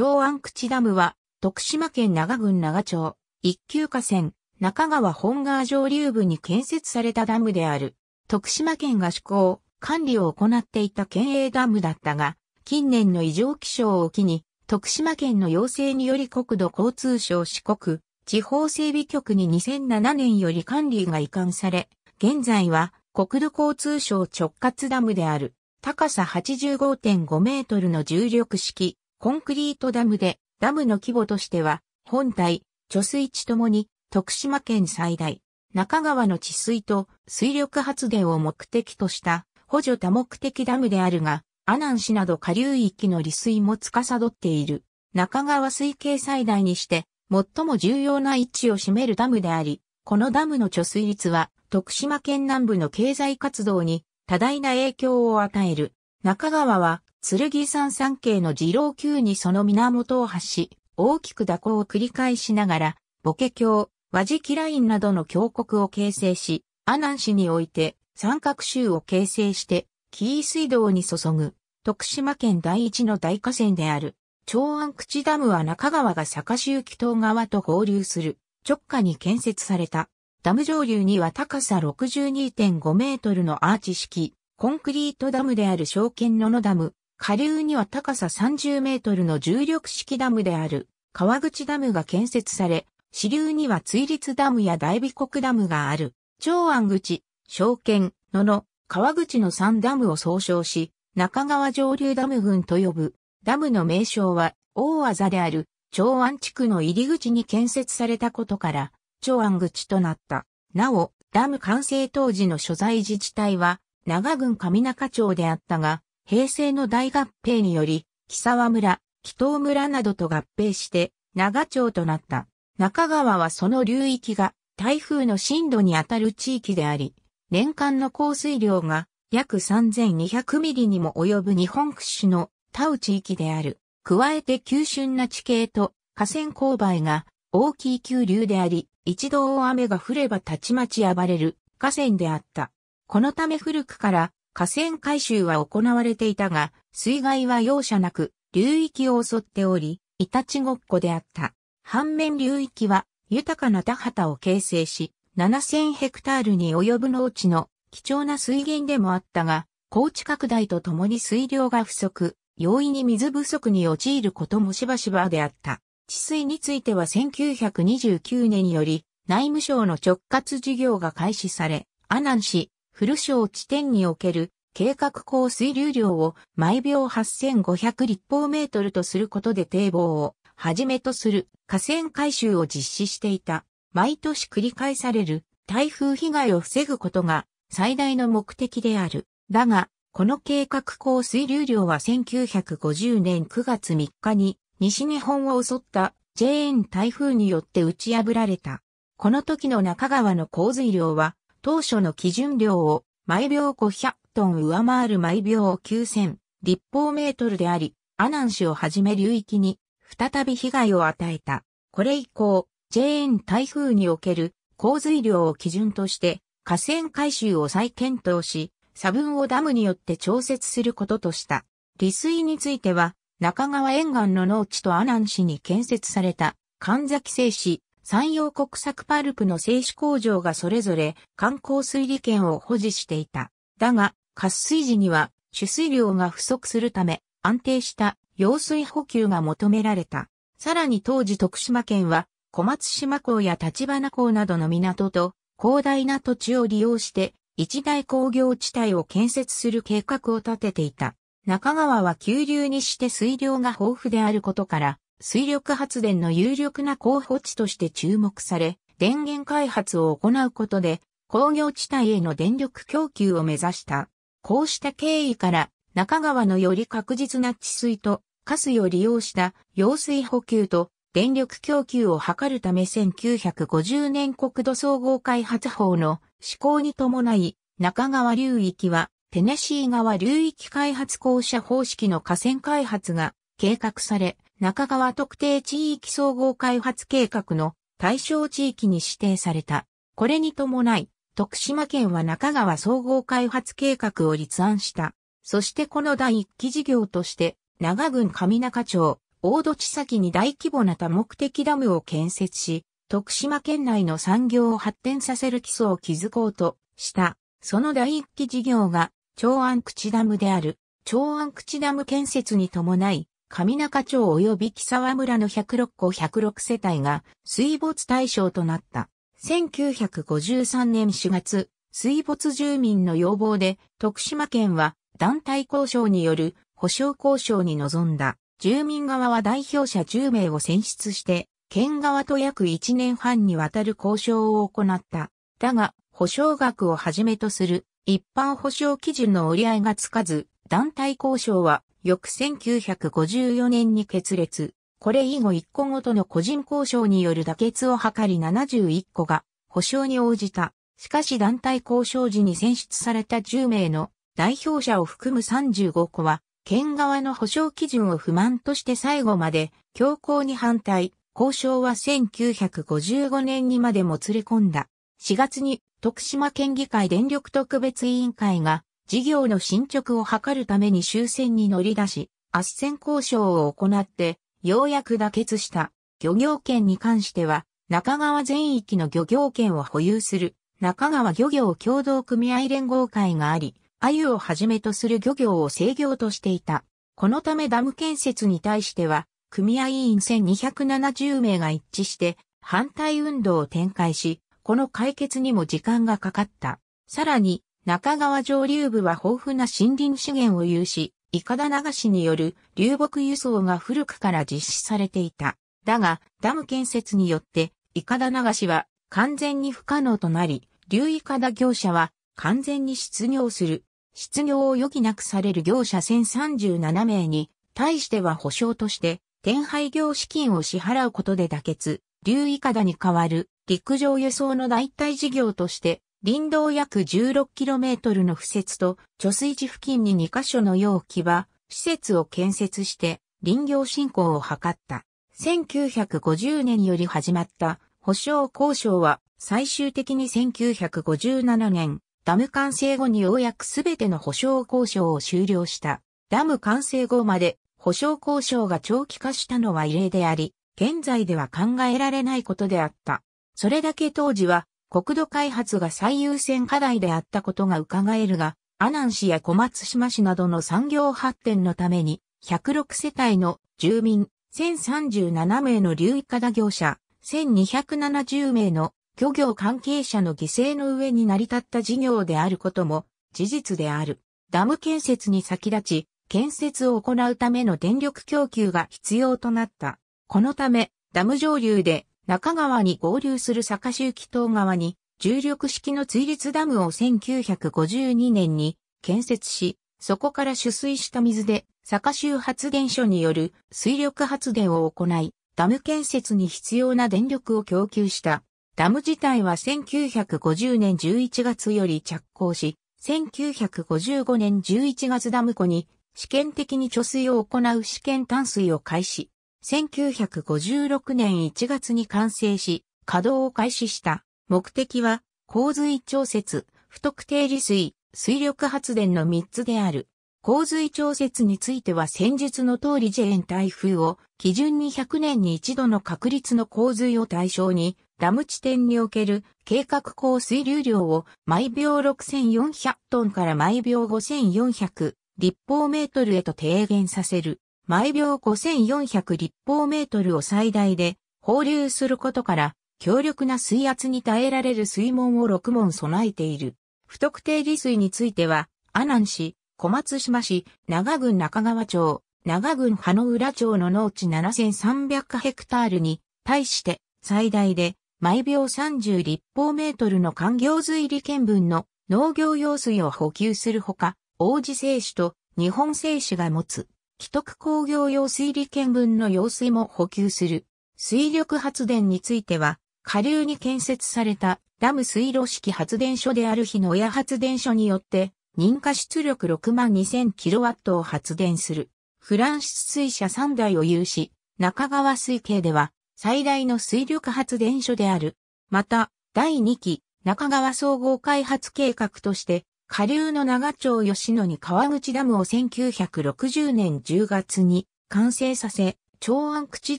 長安口ダムは、徳島県長郡長町、一級河川、中川本川上流部に建設されたダムである。徳島県が施行、管理を行っていた県営ダムだったが、近年の異常気象を機に、徳島県の要請により国土交通省四国地方整備局に2007年より管理が移管され、現在は国土交通省直轄ダムである高さ85.5メートルの重力式コンクリートダムで、ダムの規模としては、本体、貯水池ともに、徳島県最大、中川の治水と水力発電を目的とした補助多目的ダムであるが、阿南市など下流域の利水も司っている。中川水系最大にして、最も重要な位置を占めるダムであり、このダムの貯水率は、徳島県南部の経済活動に多大な影響を与える。中川は、剣山山系の二郎級にその源を発し、大きく蛇行を繰り返しながら、ボケ教、和磁器ラインなどの峡谷を形成し、阿南市において三角州を形成して、紀伊水道に注ぐ、徳島県第一の大河川である、長安口ダムは中川が坂州紀東側と合流する、直下に建設された。ダム上流には高さ62.5メートルのアーチ式、コンクリートダムである小県野のダム、下流には高さ30メートルの重力式ダムである川口ダムが建設され、支流には追立ダムや大美国ダムがある、長安口、証券、野の川口の3ダムを総称し、中川上流ダム群と呼ぶ。ダムの名称は、大技である、長安地区の入り口に建設されたことから、長安口となった。なお、ダム完成当時の所在自治体は、長郡上中町であったが、平成の大合併により、木沢村、木頭村などと合併して、長町となった。中川はその流域が台風の震度にあたる地域であり、年間の降水量が約3200ミリにも及ぶ日本屈指の田ウ地域である。加えて急峻な地形と河川勾配が大きい急流であり、一度大雨が降ればたちまち暴れる河川であった。このため古くから河川改修は行われていたが、水害は容赦なく、流域を襲っており、いたちごっこであった。反面流域は、豊かな田畑を形成し、7000ヘクタールに及ぶ農地の貴重な水源でもあったが、高地拡大とともに水量が不足、容易に水不足に陥ることもしばしばであった。治水については1929年により、内務省の直轄事業が開始され、阿南市、古小地点における計画降水流量を毎秒8500立方メートルとすることで堤防をはじめとする河川改修を実施していた。毎年繰り返される台風被害を防ぐことが最大の目的である。だが、この計画降水流量は1950年9月3日に西日本を襲った JN 台風によって打ち破られた。この時の中川の降水量は当初の基準量を毎秒500トン上回る毎秒9000立方メートルであり、阿南市をはじめ流域に再び被害を与えた。これ以降、JN 台風における洪水量を基準として河川改修を再検討し、差分をダムによって調節することとした。利水については、中川沿岸の農地と阿南市に建設された神崎製紙山陽国策パルプの製紙工場がそれぞれ観光水利権を保持していた。だが、渇水時には取水量が不足するため安定した用水補給が求められた。さらに当時徳島県は小松島港や立花港などの港と広大な土地を利用して一大工業地帯を建設する計画を立てていた。中川は急流にして水量が豊富であることから、水力発電の有力な候補地として注目され、電源開発を行うことで、工業地帯への電力供給を目指した。こうした経緯から、中川のより確実な治水と、下水を利用した用水補給と電力供給を図るため1950年国土総合開発法の施行に伴い、中川流域はテネシー川流域開発公社方式の河川開発が計画され、中川特定地域総合開発計画の対象地域に指定された。これに伴い、徳島県は中川総合開発計画を立案した。そしてこの第一期事業として、長郡上中町、大土地先に大規模な多目的ダムを建設し、徳島県内の産業を発展させる基礎を築こうとした。その第一期事業が、長安口ダムである、長安口ダム建設に伴い、上中町及び木沢村の106個106世帯が水没対象となった。1953年4月、水没住民の要望で徳島県は団体交渉による保障交渉に臨んだ。住民側は代表者10名を選出して、県側と約1年半にわたる交渉を行った。だが、保証額をはじめとする一般保証基準の折り合いがつかず、団体交渉は翌1954年に決裂。これ以後1個ごとの個人交渉による妥結を図り71個が保証に応じた。しかし団体交渉時に選出された10名の代表者を含む35個は、県側の保証基準を不満として最後まで強行に反対。交渉は1955年にまでもつれ込んだ。4月に徳島県議会電力特別委員会が事業の進捗を図るために終戦に乗り出し、圧戦交渉を行って、ようやく妥結した漁業権に関しては、中川全域の漁業権を保有する中川漁業協同組合連合会があり、鮎をはじめとする漁業を制御としていた。このためダム建設に対しては、組合員1270名が一致して反対運動を展開し、この解決にも時間がかかった。さらに、中川上流部は豊富な森林資源を有し、イカダ流しによる流木輸送が古くから実施されていた。だが、ダム建設によって、イカダ流しは完全に不可能となり、流イカダ業者は完全に失業する。失業を余儀なくされる業者1037名に、対しては保証として、転廃業資金を支払うことで妥結、流イカダに代わる陸上輸送の代替事業として、林道約 16km の布設と、貯水池付近に2カ所の容器場、施設を建設して、林業振興を図った。1950年より始まった保証交渉は最終的に1957年、ダム完成後にようやくすべての保証交渉を終了した。ダム完成後まで保証交渉が長期化したのは異例であり、現在では考えられないことであった。それだけ当時は国土開発が最優先課題であったことが伺えるが、阿南市や小松島市などの産業発展のために、106世帯の住民、1037名の流域課打業者、1270名の漁業関係者の犠牲の上に成り立った事業であることも事実である。ダム建設に先立ち、建設を行うための電力供給が必要となった。このため、ダム上流で中川に合流する坂周期東側に、重力式の追立ダムを1952年に建設し、そこから取水した水で、坂州発電所による水力発電を行い、ダム建設に必要な電力を供給した。ダム自体は1950年11月より着工し、1955年11月ダム湖に試験的に貯水を行う試験淡水を開始。1956年1月に完成し、稼働を開始した。目的は、洪水調節、不特定利水、水力発電の3つである。洪水調節については先述の通りジェーン台風を基準に100年に一度の確率の洪水を対象にダム地点における計画降水流量を毎秒6400トンから毎秒5400立方メートルへと低減させる。毎秒5400立方メートルを最大で放流することから、強力な水圧に耐えられる水門を6門備えている。不特定利水については、阿南市、小松島市、長郡中川町、長郡葉の浦町の農地7300ヘクタールに、対して、最大で、毎秒30立方メートルの環境水利見分の農業用水を補給するほか、王子製紙と日本製紙が持つ既得工業用水利圏分の用水も補給する。水力発電については、下流に建設されたダム水路式発電所である日の親発電所によって、認可出力6万2 0 0 0ットを発電する。フランス水車3台を有し、中川水系では最大の水力発電所である。また、第2期中川総合開発計画として、下流の長町吉野に川口ダムを1960年10月に完成させ、長安口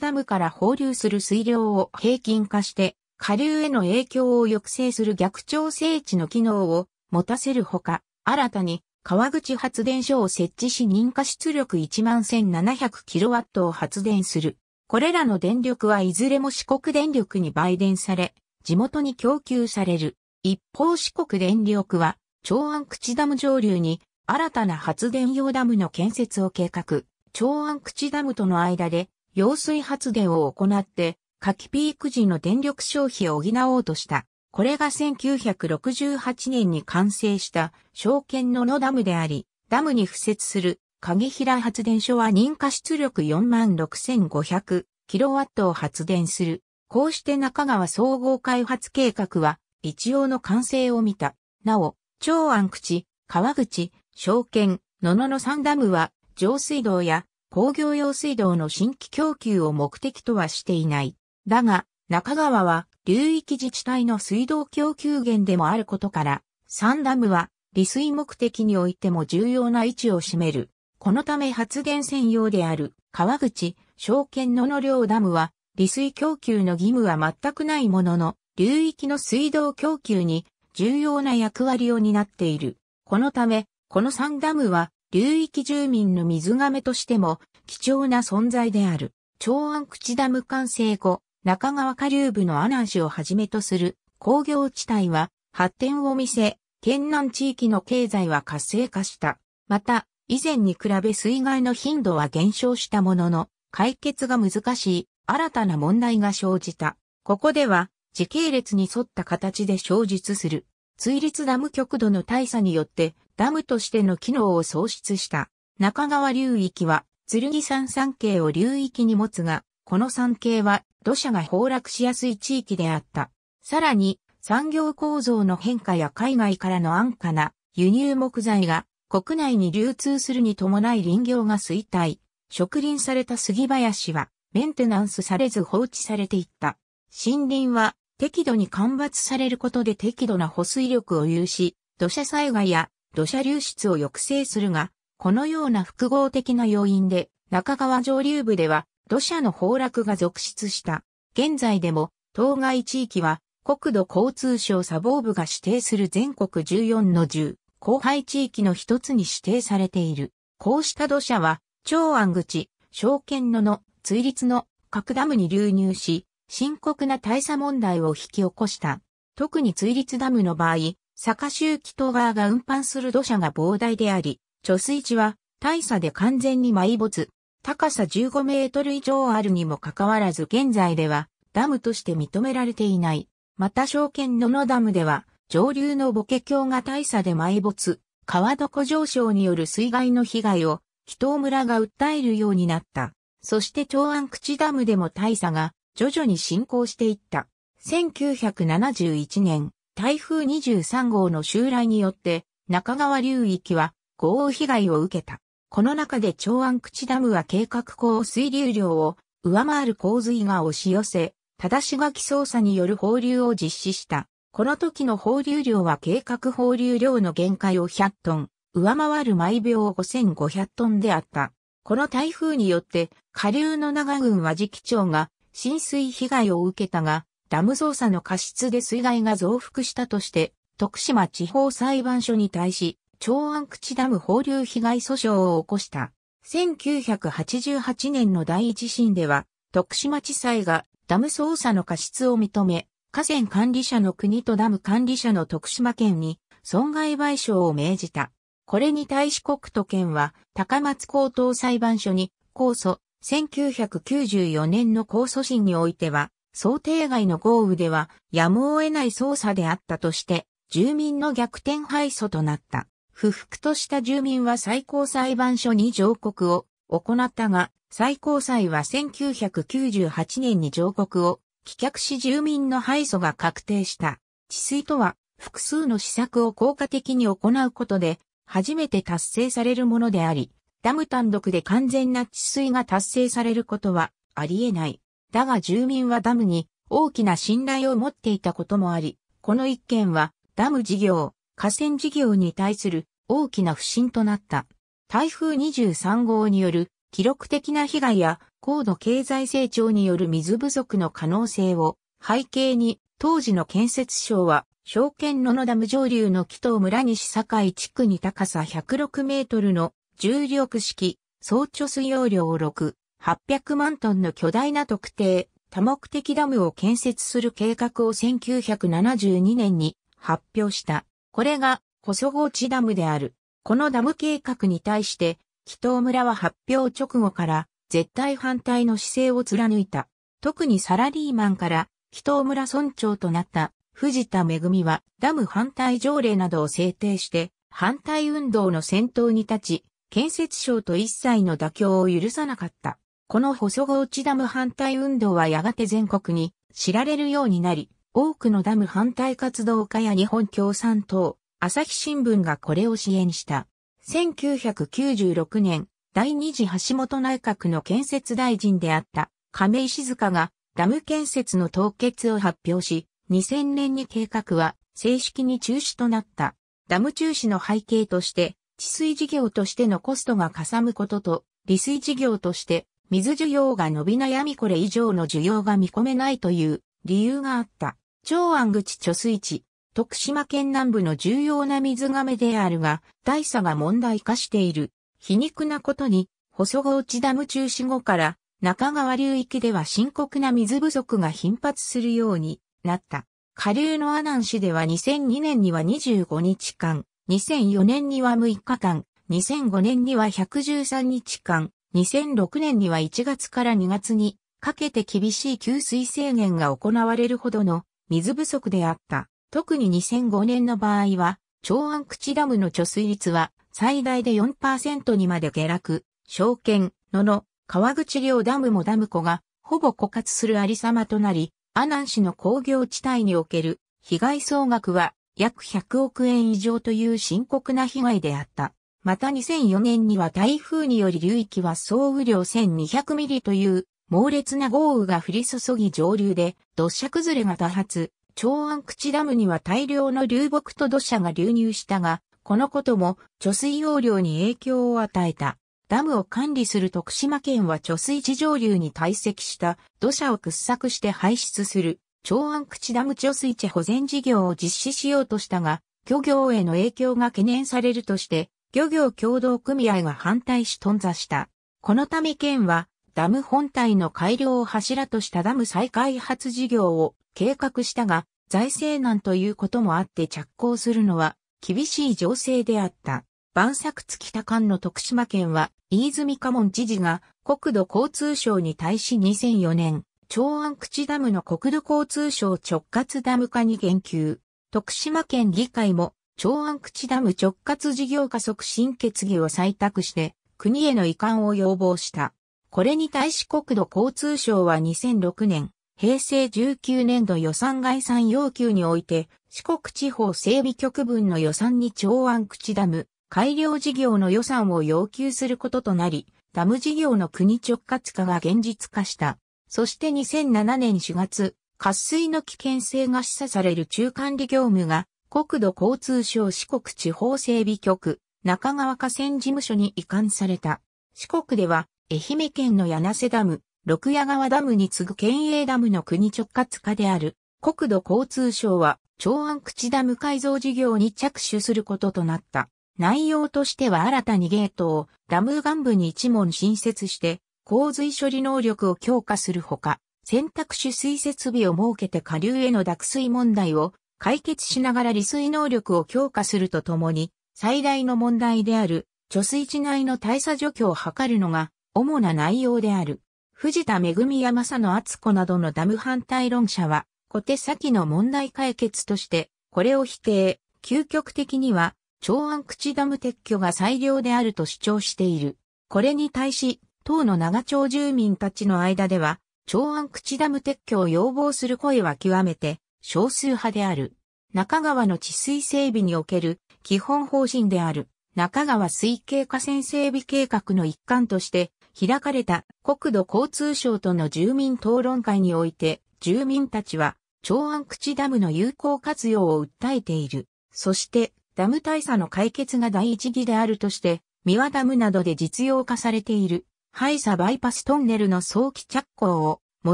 ダムから放流する水量を平均化して、下流への影響を抑制する逆調整地の機能を持たせるほか、新たに川口発電所を設置し認可出力1万 1700kW を発電する。これらの電力はいずれも四国電力に売電され、地元に供給される。一方四国電力は長安口ダム上流に新たな発電用ダムの建設を計画、長安口ダムとの間で揚水発電を行って、夏季ピーク時の電力消費を補おうとした。これが1968年に完成した証券の野ダムであり、ダムに付設する影平発電所は認可出力46,500キロワットを発電する。こうして中川総合開発計画は一応の完成を見た。なお、長安口、川口、証券、野々の三ダムは、上水道や工業用水道の新規供給を目的とはしていない。だが、中川は流域自治体の水道供給源でもあることから、三ダムは利水目的においても重要な位置を占める。このため発電専用である川口、証券野々両ダムは、利水供給の義務は全くないものの、流域の水道供給に重要な役割を担っている。このため、この三ダムは流域住民の水亀としても貴重な存在である。長安口ダム完成後、中川下流部の阿南市をはじめとする工業地帯は発展を見せ、県南地域の経済は活性化した。また、以前に比べ水害の頻度は減少したものの、解決が難しい新たな問題が生じた。ここでは、時系列に沿った形で消述する。追立ダム極度の大差によってダムとしての機能を喪失した中川流域は剣山山系を流域に持つが、この山系は土砂が崩落しやすい地域であった。さらに産業構造の変化や海外からの安価な輸入木材が国内に流通するに伴い林業が衰退、植林された杉林はメンテナンスされず放置されていった。森林は適度に干ばつされることで適度な保水力を有し、土砂災害や土砂流出を抑制するが、このような複合的な要因で、中川上流部では土砂の崩落が続出した。現在でも、当該地域は国土交通省砂防部が指定する全国14の10、荒廃地域の一つに指定されている。こうした土砂は、長安口、証券野の、追立の各ダムに流入し、深刻な大差問題を引き起こした。特に追立ダムの場合、坂周期島側が運搬する土砂が膨大であり、貯水池は大差で完全に埋没。高さ15メートル以上あるにもかかわらず現在ではダムとして認められていない。また証券野のダムでは上流のボケ橋が大差で埋没、川床上昇による水害の被害を、紀東村が訴えるようになった。そして長安口ダムでも大差が徐々に進行していった。1971年、台風23号の襲来によって、中川流域は豪雨被害を受けた。この中で長安口ダムは計画降水流量を上回る洪水が押し寄せ、正し書き操作による放流を実施した。この時の放流量は計画放流量の限界を100トン、上回る毎秒5500トンであった。この台風によって、下流の長郡は時期長が浸水被害を受けたが、ダム操作の過失で水害が増幅したとして、徳島地方裁判所に対し、長安口ダム放流被害訴訟を起こした。1988年の第一審では、徳島地裁がダム操作の過失を認め、河川管理者の国とダム管理者の徳島県に損害賠償を命じた。これに対し国と県は高松高等裁判所に控訴、1994年の控訴審においては、想定外の豪雨ではやむを得ない捜査であったとして、住民の逆転敗訴となった。不服とした住民は最高裁判所に上告を行ったが、最高裁は1998年に上告を棄却し住民の敗訴が確定した。治水とは複数の施策を効果的に行うことで初めて達成されるものであり、ダム単独で完全な治水が達成されることはあり得ない。だが住民はダムに大きな信頼を持っていたこともあり、この一件はダム事業、河川事業に対する大きな不信となった。台風23号による記録的な被害や高度経済成長による水不足の可能性を背景に当時の建設省は証券野のダム上流の木頭村西境地区に高さ106メートルの重力式、総貯水容量6、800万トンの巨大な特定、多目的ダムを建設する計画を1972年に発表した。これが、細ゴ地ダムである。このダム計画に対して、紀東村は発表直後から、絶対反対の姿勢を貫いた。特にサラリーマンから、紀東村村長となった藤田恵はダム反対条例などを制定して、反対運動の先頭に立ち、建設省と一切の妥協を許さなかった。この細子内ダム反対運動はやがて全国に知られるようになり、多くのダム反対活動家や日本共産党、朝日新聞がこれを支援した。1996年、第二次橋本内閣の建設大臣であった亀井静香がダム建設の凍結を発表し、2000年に計画は正式に中止となった。ダム中止の背景として、治水事業としてのコストがかさむことと、利水事業として水需要が伸び悩みこれ以上の需要が見込めないという理由があった。長安口貯水池、徳島県南部の重要な水亀であるが、大差が問題化している。皮肉なことに、細子内ダム中止後から、中川流域では深刻な水不足が頻発するようになった。下流の阿南市では2002年には25日間、2004年には6日間、2005年には113日間、2006年には1月から2月にかけて厳しい給水制限が行われるほどの水不足であった。特に2005年の場合は、長安口ダムの貯水率は最大で4%にまで下落。証券、野の川口両ダムもダム湖がほぼ枯渇するありさまとなり、阿南市の工業地帯における被害総額は約100億円以上という深刻な被害であった。また2004年には台風により流域は総雨量1200ミリという猛烈な豪雨が降り注ぎ上流で土砂崩れが多発。長安口ダムには大量の流木と土砂が流入したが、このことも貯水容量に影響を与えた。ダムを管理する徳島県は貯水池上流に堆積した土砂を掘削して排出する長安口ダム貯水池保全事業を実施しようとしたが、漁業への影響が懸念されるとして、漁業協同組合が反対し頓挫した。このため県は、ダム本体の改良を柱としたダム再開発事業を計画したが、財政難ということもあって着工するのは厳しい情勢であった。万作付き多間の徳島県は、飯泉家門知事が国土交通省に対し2004年、長安口ダムの国土交通省直轄ダム化に言及。徳島県議会も長安口ダム直轄事業化促進決議を採択して国への移管を要望した。これに対し国土交通省は2006年、平成19年度予算概算要求において、四国地方整備局分の予算に長安口ダム、改良事業の予算を要求することとなり、ダム事業の国直轄化が現実化した。そして2007年4月、渇水の危険性が示唆される中管理業務が、国土交通省四国地方整備局、中川河川事務所に移管された。四国では、愛媛県の柳瀬ダム、六谷川ダムに次ぐ県営ダムの国直轄化である、国土交通省は、長安口ダム改造事業に着手することとなった。内容としては新たにゲートをダム岩部に一門新設して、洪水処理能力を強化するほか、選択肢水設備を設けて下流への濁水問題を解決しながら利水能力を強化するとともに、最大の問題である、貯水池内の大差除去を図るのが、主な内容である。藤田恵や正野敦子などのダム反対論者は、小手先の問題解決として、これを否定、究極的には、長安口ダム撤去が最良であると主張している。これに対し、当の長町住民たちの間では、長安口ダム撤去を要望する声は極めて少数派である。中川の治水整備における基本方針である中川水系河川整備計画の一環として開かれた国土交通省との住民討論会において住民たちは長安口ダムの有効活用を訴えている。そしてダム大佐の解決が第一義であるとして三輪ダムなどで実用化されているハイサバイパストンネルの早期着工を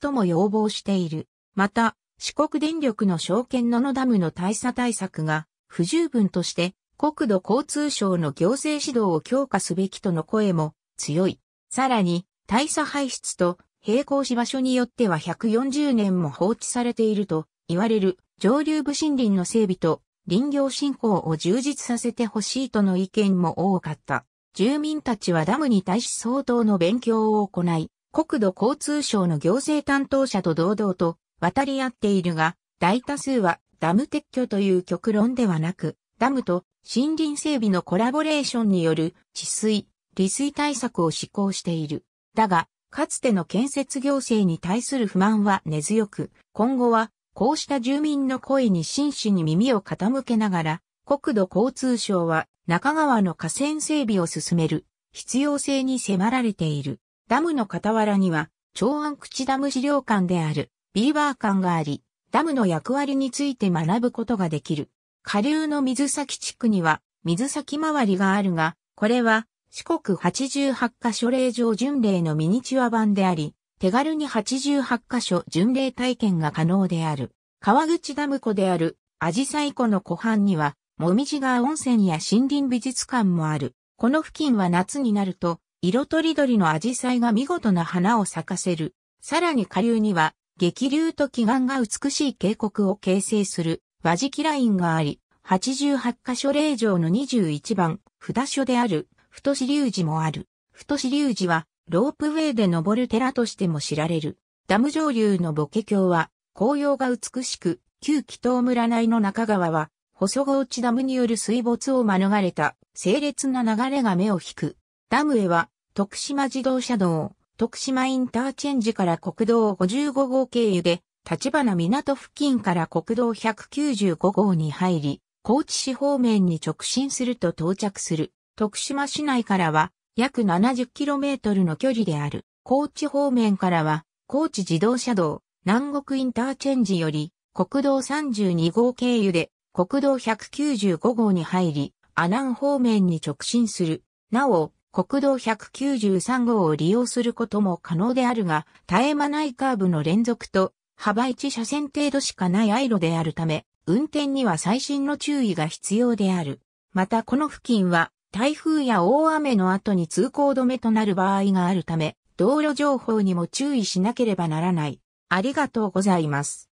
最も要望している。また、四国電力の証券の野ダムの大差対策が不十分として国土交通省の行政指導を強化すべきとの声も強い。さらに、大差排出と並行し場所によっては140年も放置されていると言われる上流部森林の整備と林業振興を充実させてほしいとの意見も多かった。住民たちはダムに対し相当の勉強を行い、国土交通省の行政担当者と堂々と渡り合っているが、大多数はダム撤去という極論ではなく、ダムと森林整備のコラボレーションによる治水、利水対策を施行している。だが、かつての建設行政に対する不満は根強く、今後はこうした住民の声に真摯に耳を傾けながら、国土交通省は中川の河川整備を進める必要性に迫られている。ダムの傍らには、長安口ダム資料館であるビーバー館があり、ダムの役割について学ぶことができる。下流の水崎地区には水崎周りがあるが、これは四国88カ所令状巡礼のミニチュア版であり、手軽に88カ所巡礼体験が可能である。川口ダム湖であるアジサイ湖の湖畔にはもみじ川温泉や森林美術館もある。この付近は夏になると、色とりどりのアジサイが見事な花を咲かせる。さらに下流には、激流と奇岩が美しい渓谷を形成する、和敷ラインがあり、88箇所霊場の21番、札所である、太志隆寺もある。太志隆寺は、ロープウェイで登る寺としても知られる。ダム上流のボケ橋は、紅葉が美しく、旧紀祷村内の中川は、細河内ダムによる水没を免れた、清列な流れが目を引く。ダムへは、徳島自動車道、徳島インターチェンジから国道55号経由で、立花港付近から国道195号に入り、高知市方面に直進すると到着する。徳島市内からは約 70km の距離である。高知方面からは高知自動車道南国インターチェンジより国道32号経由で国道195号に入り、阿南方面に直進する。なお、国道193号を利用することも可能であるが、絶え間ないカーブの連続と、幅1車線程度しかないアイロであるため、運転には最新の注意が必要である。またこの付近は、台風や大雨の後に通行止めとなる場合があるため、道路情報にも注意しなければならない。ありがとうございます。